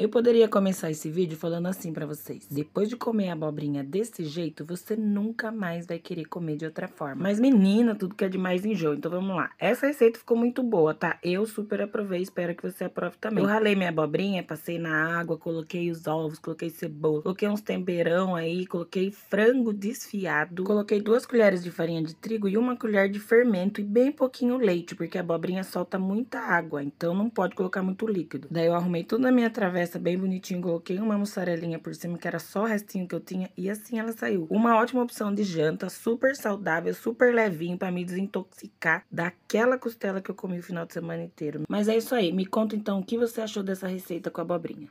Eu poderia começar esse vídeo falando assim para vocês. Depois de comer abobrinha desse jeito, você nunca mais vai querer comer de outra forma. Mas menina, tudo que é demais enjoa. Então vamos lá. Essa receita ficou muito boa, tá? Eu super aprovei, espero que você aprove também. Eu ralei minha abobrinha, passei na água, coloquei os ovos, coloquei cebola, coloquei uns temperão aí, coloquei frango desfiado, coloquei duas colheres de farinha de trigo e uma colher de fermento e bem pouquinho leite, porque a abobrinha solta muita água, então não pode colocar muito líquido. Daí eu arrumei tudo na minha travessa bem bonitinho, coloquei uma mussarelinha por cima, que era só o restinho que eu tinha, e assim ela saiu. Uma ótima opção de janta, super saudável, super levinho, para me desintoxicar daquela costela que eu comi o final de semana inteiro. Mas é isso aí, me conta então o que você achou dessa receita com abobrinha.